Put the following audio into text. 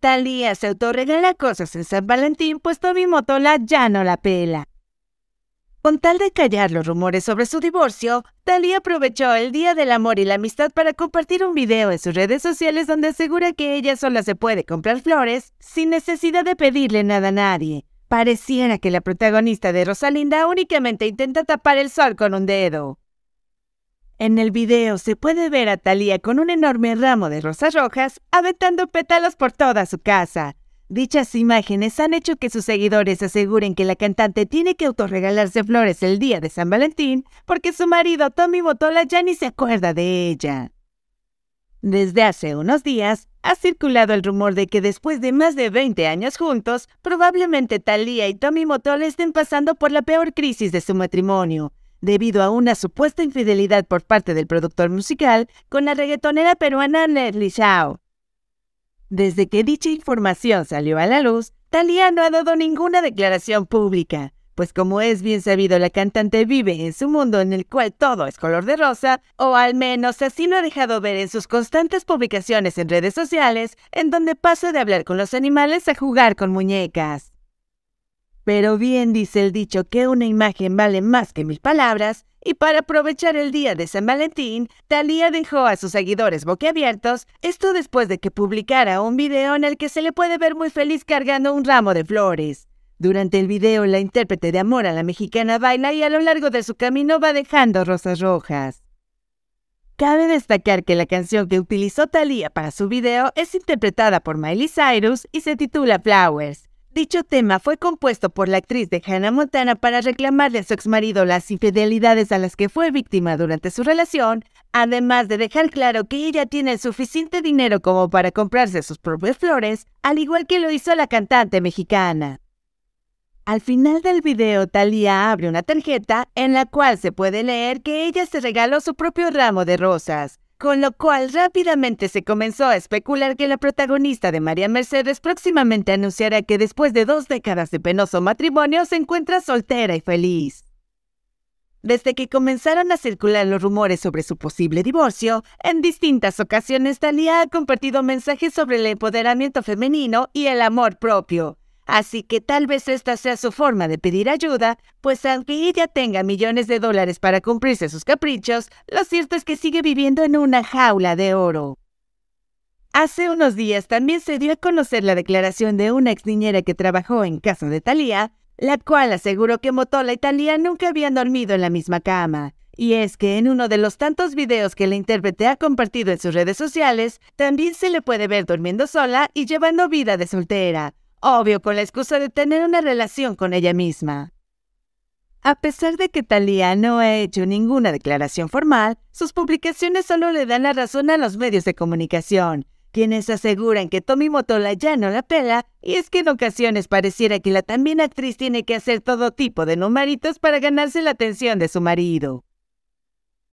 Talía se autorregala cosas en San Valentín, pues Toby Motola ya no la pela. Con tal de callar los rumores sobre su divorcio, Talía aprovechó el Día del Amor y la Amistad para compartir un video en sus redes sociales donde asegura que ella sola se puede comprar flores sin necesidad de pedirle nada a nadie. Pareciera que la protagonista de Rosalinda únicamente intenta tapar el sol con un dedo. En el video se puede ver a Thalía con un enorme ramo de rosas rojas aventando pétalos por toda su casa. Dichas imágenes han hecho que sus seguidores aseguren que la cantante tiene que autorregalarse flores el día de San Valentín porque su marido Tommy Motola ya ni se acuerda de ella. Desde hace unos días ha circulado el rumor de que después de más de 20 años juntos, probablemente Thalía y Tommy Motola estén pasando por la peor crisis de su matrimonio, debido a una supuesta infidelidad por parte del productor musical con la reggaetonera peruana Nelly Shao. Desde que dicha información salió a la luz, Thalía no ha dado ninguna declaración pública, pues como es bien sabido, la cantante vive en su mundo en el cual todo es color de rosa, o al menos así lo ha dejado ver en sus constantes publicaciones en redes sociales, en donde pasa de hablar con los animales a jugar con muñecas. Pero bien dice el dicho que una imagen vale más que mil palabras, y para aprovechar el día de San Valentín, Thalía dejó a sus seguidores boquiabiertos, esto después de que publicara un video en el que se le puede ver muy feliz cargando un ramo de flores. Durante el video, la intérprete de amor a la mexicana baila y a lo largo de su camino va dejando rosas rojas. Cabe destacar que la canción que utilizó Thalía para su video es interpretada por Miley Cyrus y se titula Flowers. Dicho tema fue compuesto por la actriz de Hannah Montana para reclamarle a su exmarido las infidelidades a las que fue víctima durante su relación, además de dejar claro que ella tiene el suficiente dinero como para comprarse sus propias flores, al igual que lo hizo la cantante mexicana. Al final del video, Thalía abre una tarjeta en la cual se puede leer que ella se regaló su propio ramo de rosas, con lo cual rápidamente se comenzó a especular que la protagonista de María Mercedes próximamente anunciará que después de dos décadas de penoso matrimonio se encuentra soltera y feliz. Desde que comenzaron a circular los rumores sobre su posible divorcio, en distintas ocasiones Talia ha compartido mensajes sobre el empoderamiento femenino y el amor propio. Así que tal vez esta sea su forma de pedir ayuda, pues aunque ella tenga millones de dólares para cumplirse sus caprichos, lo cierto es que sigue viviendo en una jaula de oro. Hace unos días también se dio a conocer la declaración de una ex niñera que trabajó en casa de Talía, la cual aseguró que Motola y Talía nunca habían dormido en la misma cama. Y es que en uno de los tantos videos que la intérprete ha compartido en sus redes sociales, también se le puede ver durmiendo sola y llevando vida de soltera, obvio con la excusa de tener una relación con ella misma. A pesar de que Thalía no ha hecho ninguna declaración formal, sus publicaciones solo le dan la razón a los medios de comunicación, quienes aseguran que Tommy Motola ya no la pela, y es que en ocasiones pareciera que la también actriz tiene que hacer todo tipo de numeritos para ganarse la atención de su marido.